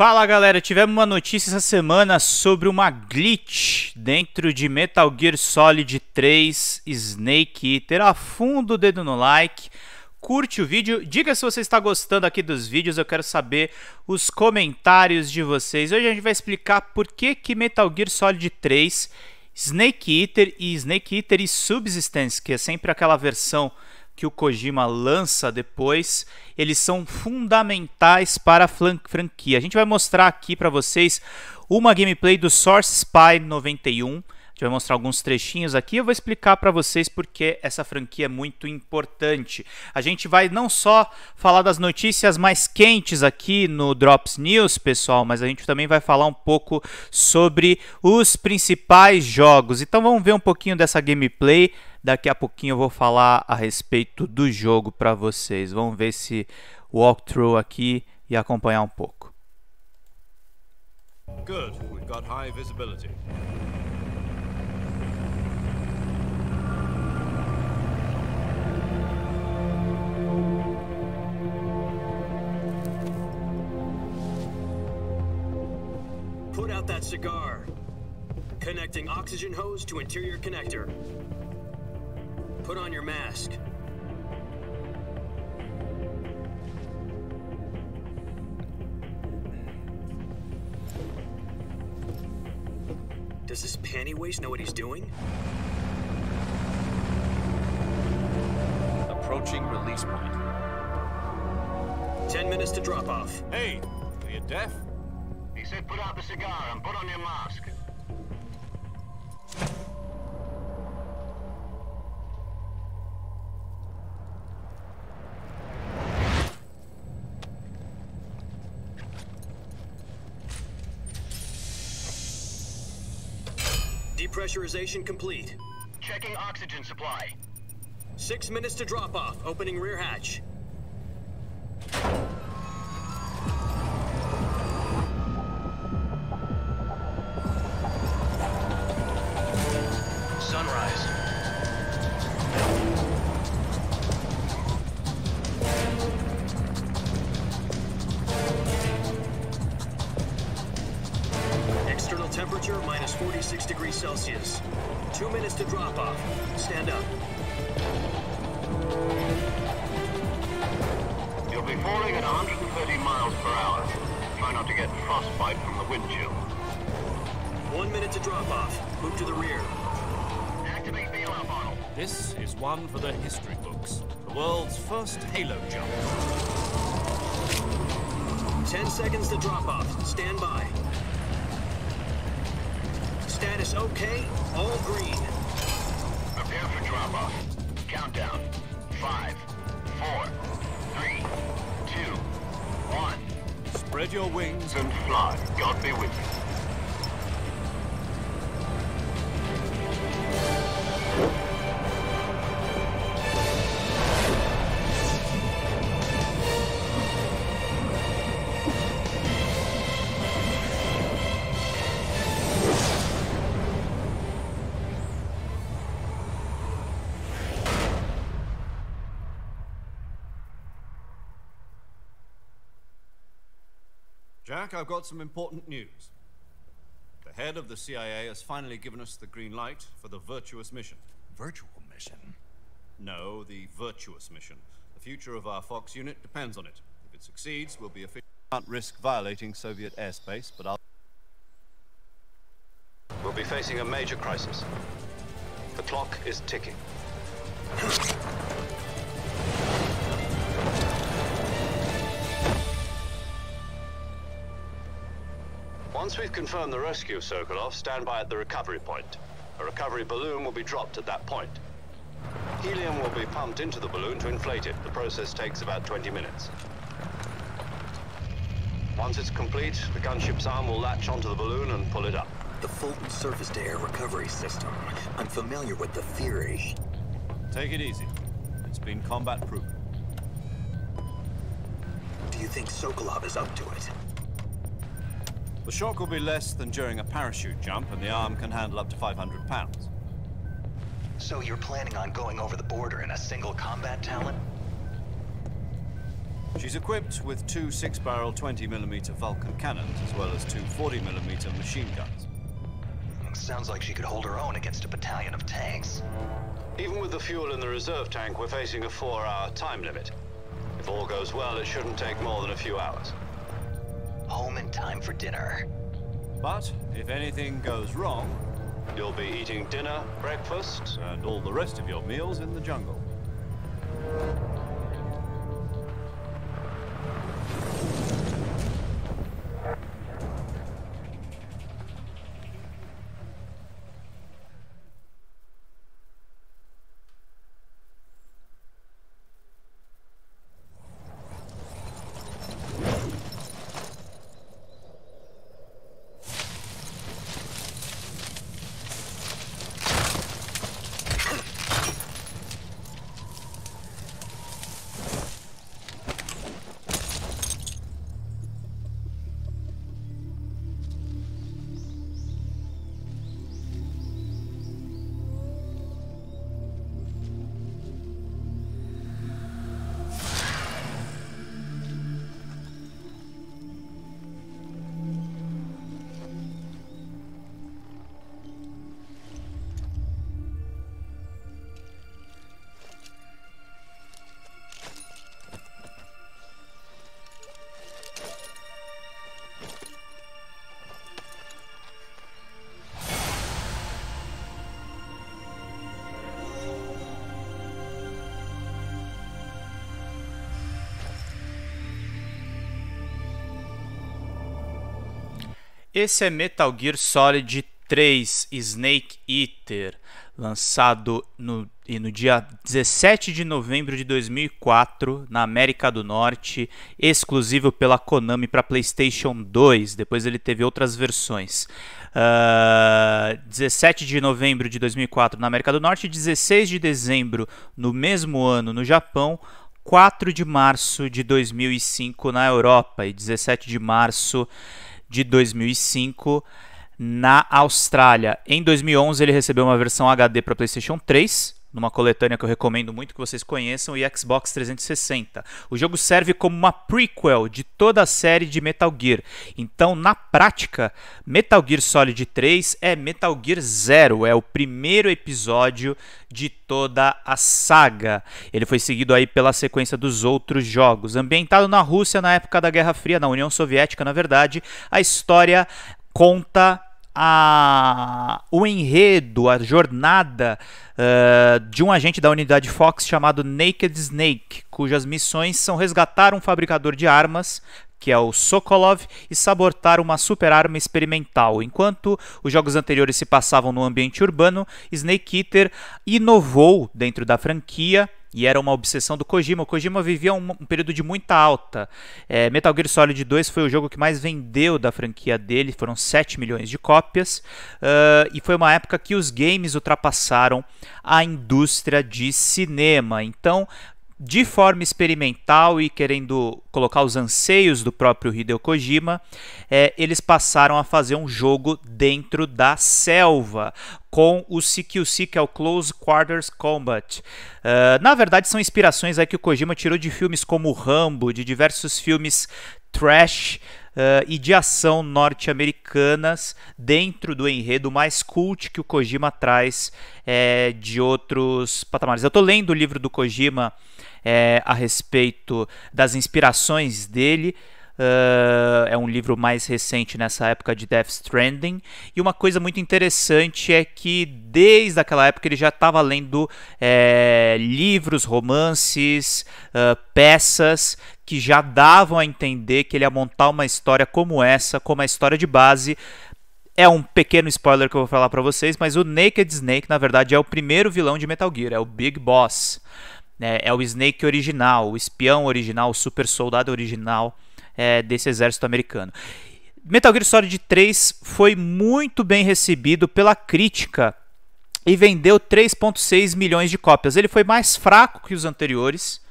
Fala galera, tivemos uma notícia essa semana sobre uma glitch dentro de Metal Gear Solid 3 Snake Eater. Afunda o dedo no like, curte o vídeo, diga se você está gostando aqui dos vídeos, eu quero saber os comentários de vocês. Hoje a gente vai explicar por que, que Metal Gear Solid 3 Snake Eater e Snake Eater e Subsistence, que é sempre aquela versão que o Kojima lança depois, eles são fundamentais para a franquia. A gente vai mostrar aqui para vocês uma gameplay do Source Spy 91. A gente vai mostrar alguns trechinhos aqui. Eu vou explicar para vocês porque essa franquia é muito importante. A gente vai não só falar das notícias mais quentes aqui no Drops News, pessoal, mas a gente também vai falar um pouco sobre os principais jogos. Então vamos ver um pouquinho dessa gameplay. Daqui a pouquinho eu vou falar a respeito do jogo para vocês. Vamos ver esse walkthrough aqui e acompanhar um pouco. Good. We've got high visibility. Put out that cigar. Connecting oxygen hose to interior connector. Put on your mask. Does this pantywaist know what he's doing? Approaching release point. Ten minutes to drop off. Hey, are you deaf? He said put out the cigar and put on your mask. Depressurization complete. Checking oxygen supply. Six minutes to drop off. Opening rear hatch. Temperature minus 46 degrees Celsius. Two minutes to drop off. Stand up. You'll be falling at 130 miles per hour. Try not to get frostbite from the wind chill. One minute to drop off. Move to the rear. Activate the alarm bottle. This is one for the history books. The world's first halo jump. Ten seconds to drop off. Stand by status okay, all green. Prepare for drop-off. Countdown. Five, four, three, two, one. Spread your wings and fly. God be with you. Jack, I've got some important news. The head of the CIA has finally given us the green light for the virtuous mission. Virtual mission? No, the virtuous mission. The future of our Fox unit depends on it. If it succeeds, we'll be official. Can't risk violating Soviet airspace, but I'll... We'll be facing a major crisis. The clock is ticking. Once we've confirmed the rescue, Sokolov, stand by at the recovery point. A recovery balloon will be dropped at that point. Helium will be pumped into the balloon to inflate it. The process takes about 20 minutes. Once it's complete, the gunship's arm will latch onto the balloon and pull it up. The Fulton surface-to-air recovery system. I'm familiar with the theory. Take it easy. It's been combat-proof. Do you think Sokolov is up to it? The shock will be less than during a parachute jump, and the arm can handle up to 500 pounds. So you're planning on going over the border in a single combat talent? She's equipped with two 6-barrel 20mm Vulcan cannons, as well as two 40mm machine guns. Sounds like she could hold her own against a battalion of tanks. Even with the fuel in the reserve tank, we're facing a four-hour time limit. If all goes well, it shouldn't take more than a few hours home in time for dinner. But if anything goes wrong, you'll be eating dinner, breakfast, and all the rest of your meals in the jungle. Esse é Metal Gear Solid 3 Snake Eater, lançado no, no dia 17 de novembro de 2004 na América do Norte, exclusivo pela Konami para PlayStation 2. Depois ele teve outras versões. Uh, ah, 17 de novembro de 2004 na América do Norte, 16 de dezembro no mesmo ano no Japão, 4 de março de 2005 na Europa e 17 de março de 2005 na Austrália. Em 2011 ele recebeu uma versão HD para PlayStation 3 numa coletânea que eu recomendo muito que vocês conheçam, e Xbox 360. O jogo serve como uma prequel de toda a série de Metal Gear. Então, na prática, Metal Gear Solid 3 é Metal Gear Zero, é o primeiro episódio de toda a saga. Ele foi seguido aí pela sequência dos outros jogos. Ambientado na Rússia na época da Guerra Fria, na União Soviética, na verdade, a história conta a, o enredo, a jornada uh, de um agente da unidade Fox chamado Naked Snake, cujas missões são resgatar um fabricador de armas, que é o Sokolov, e sabotar uma superarma experimental. Enquanto os jogos anteriores se passavam no ambiente urbano, Snake Eater inovou dentro da franquia e era uma obsessão do Kojima. O Kojima vivia um, um período de muita alta. É, Metal Gear Solid 2 foi o jogo que mais vendeu da franquia dele, foram 7 milhões de cópias. Uh, e foi uma época que os games ultrapassaram a indústria de cinema. Então, de forma experimental e querendo colocar os anseios do próprio Hideo Kojima, é, eles passaram a fazer um jogo dentro da selva com o CQC, que é o Close Quarters Combat. Uh, na verdade, são inspirações aí que o Kojima tirou de filmes como Rambo, de diversos filmes trash, Uh, e de ação norte-americanas dentro do enredo mais cult que o Kojima traz é, de outros patamares. Eu estou lendo o livro do Kojima é, a respeito das inspirações dele. Uh, é um livro mais recente nessa época de Death Stranding. E uma coisa muito interessante é que desde aquela época ele já estava lendo é, livros, romances, uh, peças que já davam a entender que ele ia montar uma história como essa, como a história de base. É um pequeno spoiler que eu vou falar para vocês, mas o Naked Snake, na verdade, é o primeiro vilão de Metal Gear, é o Big Boss. É, é o Snake original, o espião original, o super soldado original é, desse exército americano. Metal Gear Solid 3 foi muito bem recebido pela crítica e vendeu 3,6 milhões de cópias. Ele foi mais fraco que os anteriores,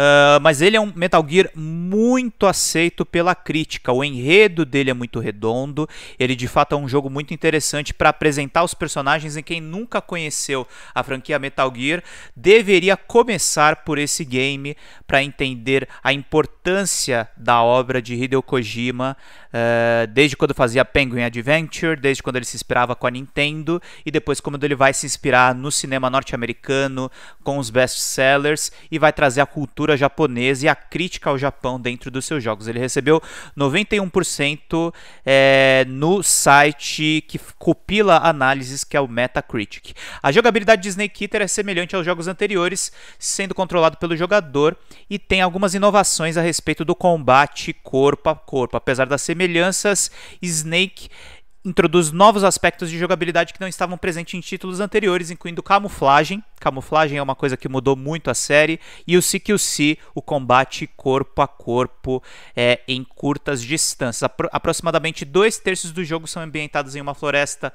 ah, mas ele é um Metal Gear muito aceito pela crítica. O enredo dele é muito redondo. Ele de fato é um jogo muito interessante para apresentar os personagens em quem nunca conheceu a franquia Metal Gear deveria começar por esse game para entender a importância da obra de Hideo Kojima Uh, desde quando fazia Penguin Adventure, desde quando ele se inspirava com a Nintendo e depois quando ele vai se inspirar no cinema norte-americano com os best-sellers e vai trazer a cultura japonesa e a crítica ao Japão dentro dos seus jogos. Ele recebeu 91% é, eh, no site que copila análises, que é o Metacritic. A jogabilidade de Snake Eater é semelhante aos jogos anteriores, sendo controlado pelo jogador e tem algumas inovações a respeito do combate corpo a corpo, apesar da semelhança semelhanças, Snake introduz novos aspectos de jogabilidade que não estavam presentes em títulos anteriores, incluindo camuflagem. Camuflagem é uma coisa que mudou muito a série. E o CQC, o combate corpo a corpo é, em curtas distâncias. Apro aproximadamente dois terços do jogo são ambientados em uma floresta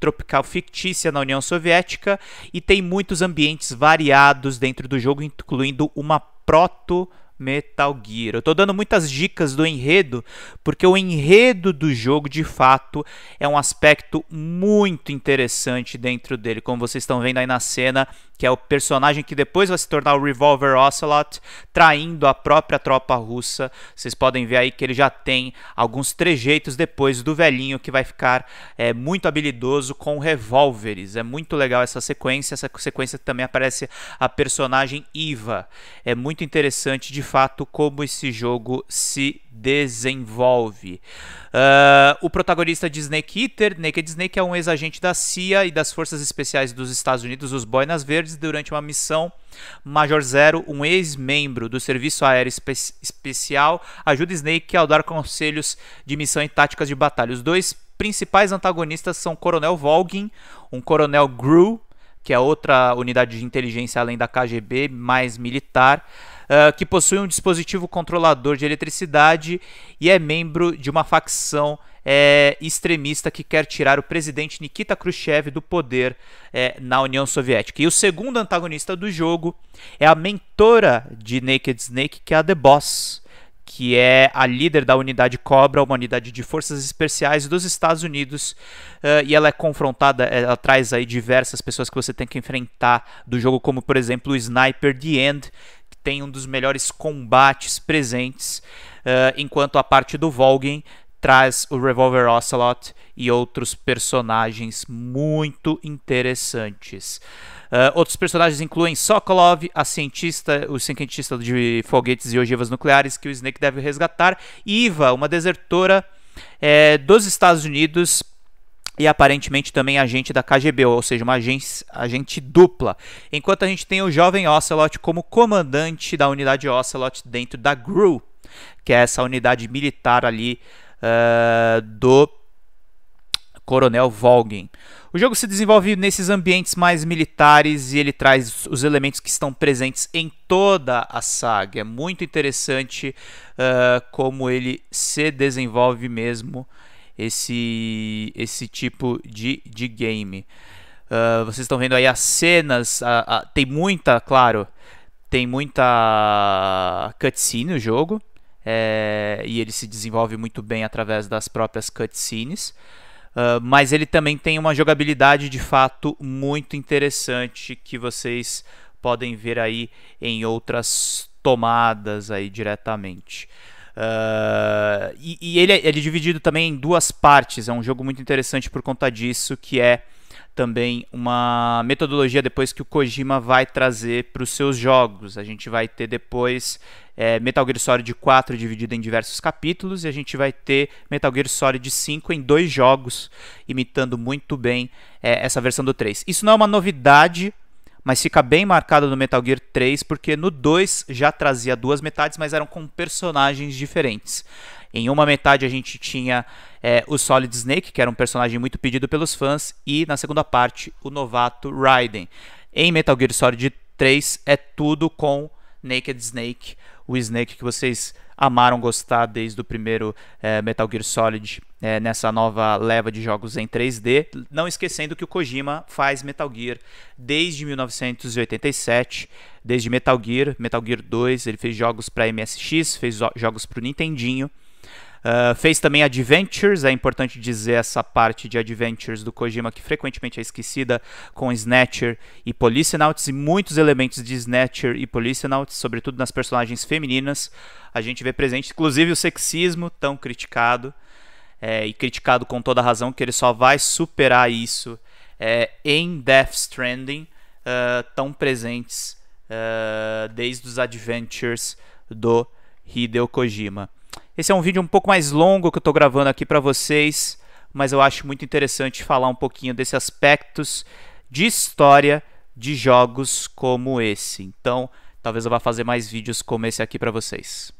tropical fictícia na União Soviética e tem muitos ambientes variados dentro do jogo, incluindo uma proto Metal Gear. Eu tô dando muitas dicas do enredo, porque o enredo do jogo, de fato, é um aspecto muito interessante dentro dele, como vocês estão vendo aí na cena que é o personagem que depois vai se tornar o Revolver Ocelot, traindo a própria tropa russa. Vocês podem ver aí que ele já tem alguns trejeitos depois do velhinho que vai ficar é, muito habilidoso com revólveres. É muito legal essa sequência. Essa sequência também aparece a personagem Iva. É muito interessante de fato como esse jogo se desenvolve. Uh, o protagonista de Snake Eater, Naked Snake, é um ex-agente da CIA e das Forças Especiais dos Estados Unidos, os Boinas Verdes, durante uma missão Major Zero, um ex-membro do Serviço Aéreo Espe Especial, ajuda Snake ao dar conselhos de missão e táticas de batalha. Os dois principais antagonistas são Coronel Volgin, um Coronel Gru, que é outra unidade de inteligência além da KGB, mais militar, ah, que possui um dispositivo controlador de eletricidade e é membro de uma facção é, extremista que quer tirar o presidente Nikita Khrushchev do poder é, na União Soviética. E o segundo antagonista do jogo é a mentora de Naked Snake, que é a The Boss, que é a líder da unidade Cobra, uma unidade de forças especiais dos Estados Unidos, uh, e ela é confrontada, eh, ela traz aí diversas pessoas que você tem que enfrentar do jogo, como por exemplo o Sniper The End, tem um dos melhores combates presentes, uh, enquanto a parte do Volgin traz o Revolver Ocelot e outros personagens muito interessantes. Uh, outros personagens incluem Sokolov, a cientista, o cientista de foguetes e ogivas nucleares que o Snake deve resgatar, e Iva, uma desertora é, dos Estados Unidos e aparentemente também agente da KGB, ou seja, uma agência, agente dupla. Enquanto a gente tem o jovem Ocelot como comandante da unidade Ocelot dentro da GRU, que é essa unidade militar ali uh, do Coronel Volgin. O jogo se desenvolve nesses ambientes mais militares e ele traz os elementos que estão presentes em toda a saga. É muito interessante uh, como ele se desenvolve mesmo esse, esse tipo de, de game. Uh, vocês estão vendo aí as cenas, tem muita, claro, tem muita cutscene no jogo, é, e ele se desenvolve muito bem através das próprias cutscenes. Uh, mas ele também tem uma jogabilidade de fato muito interessante que vocês podem ver aí em outras tomadas aí diretamente. Ah, e, e ele, é, ele é dividido também em duas partes. É um jogo muito interessante por conta disso, que é também uma metodologia depois que o Kojima vai trazer para os seus jogos. A gente vai ter depois é, Metal Gear Solid 4 dividido em diversos capítulos e a gente vai ter Metal Gear Solid 5 em dois jogos, imitando muito bem é, essa versão do 3. Isso não é uma novidade mas fica bem marcado no Metal Gear 3 porque no 2 já trazia duas metades, mas eram com personagens diferentes. Em uma metade a gente tinha é, o Solid Snake, que era um personagem muito pedido pelos fãs, e na segunda parte o novato Raiden. Em Metal Gear Solid 3 é tudo com Naked Snake, o Snake que vocês amaram gostar desde o primeiro é, Metal Gear Solid é, nessa nova leva de jogos em 3D. Não esquecendo que o Kojima faz Metal Gear desde 1987, desde Metal Gear, Metal Gear 2, ele fez jogos para MSX, fez jogos para o Nintendinho. Ah, fez também Adventures, é importante dizer essa parte de Adventures do Kojima que frequentemente é esquecida, com Snatcher e Policenauts, e muitos elementos de Snatcher e Policenauts, sobretudo nas personagens femininas, a gente vê presente, inclusive o sexismo tão criticado, é, e criticado com toda razão, que ele só vai superar isso é, em Death Stranding, uh, tão presentes uh, desde os Adventures do Hideo Kojima. Esse é um vídeo um pouco mais longo que eu estou gravando aqui para vocês, mas eu acho muito interessante falar um pouquinho desses aspectos de história de jogos como esse. Então, talvez eu vá fazer mais vídeos como esse aqui para vocês.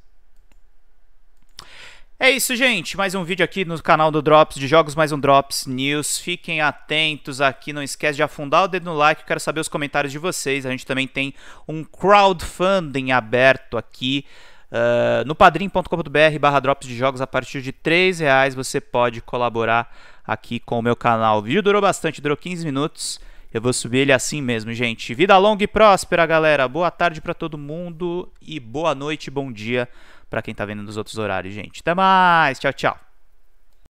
É isso, gente. Mais um vídeo aqui no canal do Drops, de Jogos Mais Um Drops News. Fiquem atentos aqui, não esquece de afundar o dedo no like, eu quero saber os comentários de vocês. A gente também tem um crowdfunding aberto aqui Uh, no padrim.com.br barra drops de jogos a partir de 3 reais você pode colaborar aqui com o meu canal. O vídeo durou bastante, durou 15 minutos. Eu vou subir ele assim mesmo, gente. Vida longa e próspera, galera. Boa tarde para todo mundo e boa noite, bom dia para quem tá vendo nos outros horários, gente. Até mais. Tchau, tchau.